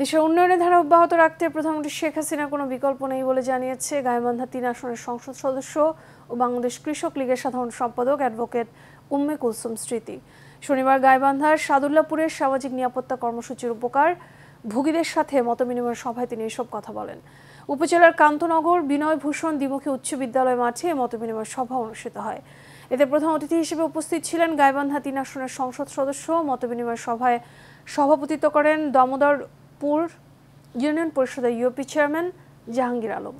দেশের উন্নয়নের ধারা অব্যাহত রাখতে প্রধানমন্ত্রী শেখ হাসিনা কোনো বিকল্প নেই বলে জানিয়েছে গাইবান্ধা তিন আসনের সংসদ সদস্য ও বাংলাদেশ কৃষক লীগের সাধারণ সম্পাদক অ্যাডভোকেট উম্মে কুলসুম স্মৃতি শনিবার গাইবান্ধার সাদুল্লাপুরের সামাজিক নিরাপত্তা কর্মসূচির উপকার ভোগীদের সাথে মতবিনিময় সভায় তিনি এসব কথা বলেন উপজেলার কান্তনগর বিনয় ভূষণ দ্বিমুখী উচ্চ বিদ্যালয় মাঠে মতবিনিময় সভা অনুষ্ঠিত হয় এতে প্রধান অতিথি হিসেবে উপস্থিত ছিলেন গাইবান্ধা তিন আসনের সংসদ সদস্য মতবিনিময় সভায় সভাপতিত্ব করেন দমোদর পুর ইউনিয়ন পরিষদের ইউপি চেয়ারম্যান জাহাঙ্গীর আলম